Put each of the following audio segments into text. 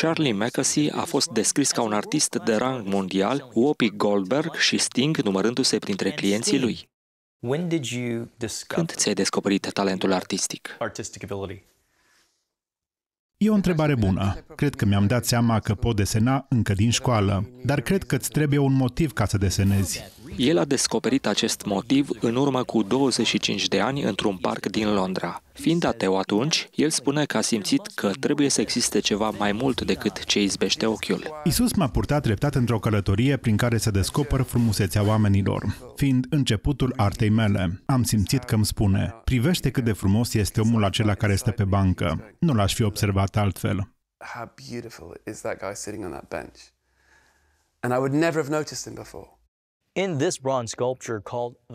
Charlie Mackesy a fost descris ca un artist de rang mondial, Whoopi Goldberg și Sting numărându-se printre clienții lui. Când ți-ai descoperit talentul artistic? E o întrebare bună. Cred că mi-am dat seama că pot desena încă din școală, dar cred că îți trebuie un motiv ca să desenezi. El a descoperit acest motiv în urmă cu 25 de ani într-un parc din Londra. Fiind ateu atunci, el spune că a simțit că trebuie să existe ceva mai mult decât ce izbește ochiul. Isus m-a purtat treptat într-o călătorie prin care se descoper frumusețea oamenilor, fiind începutul artei mele. Am simțit că îmi spune, privește cât de frumos este omul acela care stă pe bancă. Nu l-aș fi observat altfel. How beautiful is that guy sitting on that bench? And I would never have noticed him before.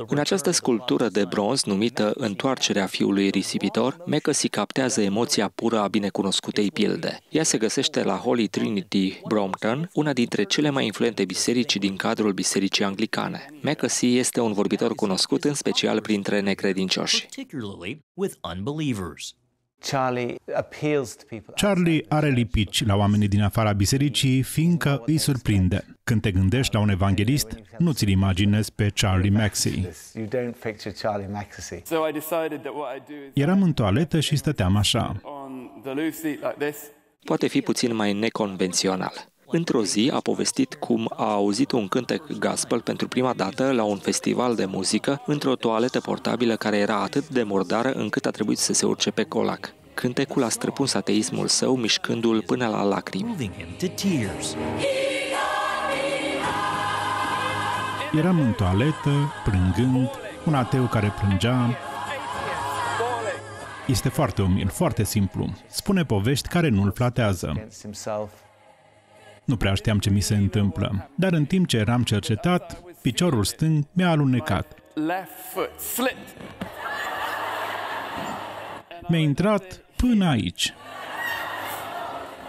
În această sculptură de bronz numită Întoarcerea fiului risipitor, Mecăsi captează emoția pură a binecunoscutei pilde. Ea se găsește la Holy Trinity Brompton, una dintre cele mai influente biserici din cadrul bisericii anglicane. Mecăsi este un vorbitor cunoscut în special printre necredincioși. Charlie are lipici la oamenii din afara bisericii, fiindcă îi surprinde. Când te gândești la un evanghelist, nu ți-l imaginezi pe Charlie Maxey. Eram în toaletă și stăteam așa. Poate fi puțin mai neconvențional. Într-o zi a povestit cum a auzit un cântec gospel pentru prima dată la un festival de muzică într-o toaletă portabilă care era atât de murdară încât a trebuit să se urce pe colac. Cântecul a străpuns ateismul său, mișcându-l până la lacrimi. Eram în toaletă, prângând, un ateu care plângea. Este foarte umil, foarte simplu. Spune povești care nu-l platează. Nu prea știam ce mi se întâmplă, dar în timp ce eram cercetat, piciorul stâng mi-a alunecat. Mi-a intrat până aici.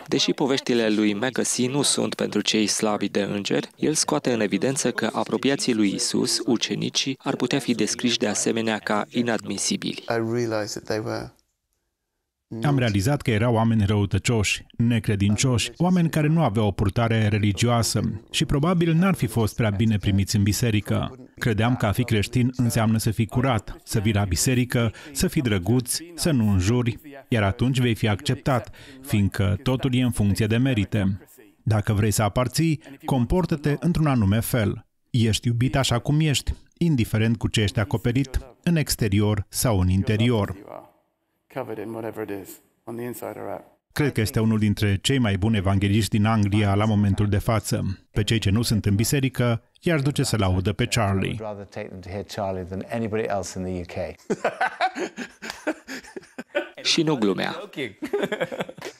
Deși poveștile lui Megasi nu sunt pentru cei slabi de îngeri, el scoate în evidență că apropiații lui Isus, ucenicii, ar putea fi descriși de asemenea ca inadmisibili. Am realizat că erau oameni răutăcioși, necredincioși, oameni care nu aveau o purtare religioasă și probabil n-ar fi fost prea bine primiți în biserică. Credeam că a fi creștin înseamnă să fii curat, să vii la biserică, să fii drăguț, să nu înjuri, iar atunci vei fi acceptat, fiindcă totul e în funcție de merite. Dacă vrei să aparții, comportă-te într-un anume fel. Ești iubit așa cum ești, indiferent cu ce ești acoperit, în exterior sau în interior. Cred că este unul dintre cei mai buni evangeliști din Anglia la momentul de față. Pe cei ce nu sunt în biserică, i ar duce să audă pe Charlie. și nu glumea.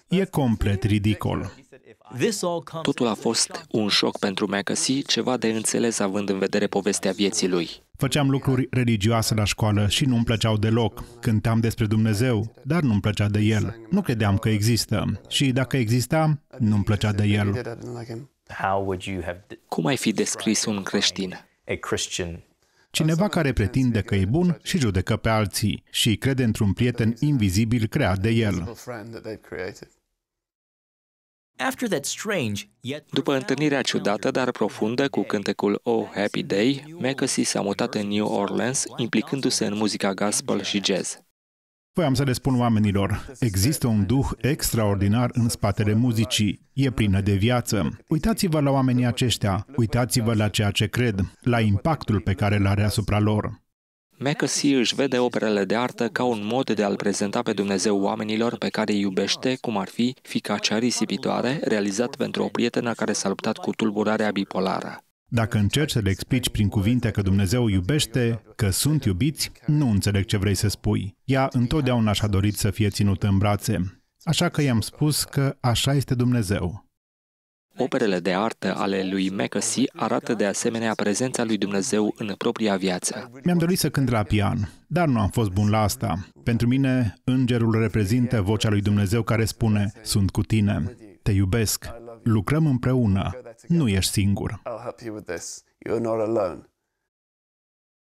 E complet ridicol. Totul a fost un șoc pentru căsi, ceva de înțeles având în vedere povestea vieții lui. Făceam lucruri religioase la școală și nu-mi plăceau deloc. Cânteam despre Dumnezeu, dar nu-mi plăcea de El. Nu credeam că există. Și dacă exista, nu-mi plăcea de El. Cum ai fi descris un creștin? Cineva care pretinde că e bun și judecă pe alții și crede într-un prieten invizibil creat de el. După întâlnirea ciudată, dar profundă, cu cântecul Oh Happy Day, Mackesy s-a mutat în New Orleans, implicându-se în muzica gospel și jazz. Voiam să le spun oamenilor, există un duh extraordinar în spatele muzicii, e plină de viață. Uitați-vă la oamenii aceștia, uitați-vă la ceea ce cred, la impactul pe care îl are asupra lor. McAsee își vede operele de artă ca un mod de a-L prezenta pe Dumnezeu oamenilor pe care îi iubește, cum ar fi Fica cea risipitoare, realizat pentru o prietenă care s-a luptat cu tulburarea bipolară. Dacă încerci să le explici prin cuvinte că Dumnezeu iubește, că sunt iubiți, nu înțeleg ce vrei să spui. Ea întotdeauna și-a dorit să fie ținută în brațe. Așa că i-am spus că așa este Dumnezeu. Operele de artă ale lui Mackesy arată de asemenea prezența lui Dumnezeu în propria viață. Mi-am dorit să cânt la pian, dar nu am fost bun la asta. Pentru mine, îngerul reprezintă vocea lui Dumnezeu care spune, sunt cu tine, te iubesc, Lucrăm împreună. Nu ești singur.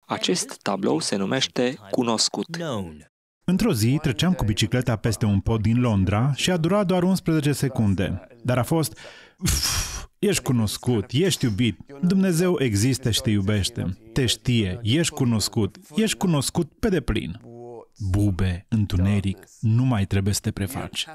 Acest tablou se numește Cunoscut. Într-o zi treceam cu bicicleta peste un pod din Londra și a durat doar 11 secunde, dar a fost ești cunoscut, ești iubit, Dumnezeu există și te iubește, te știe, ești cunoscut, ești cunoscut pe deplin. Bube, întuneric, nu mai trebuie să te prefaci.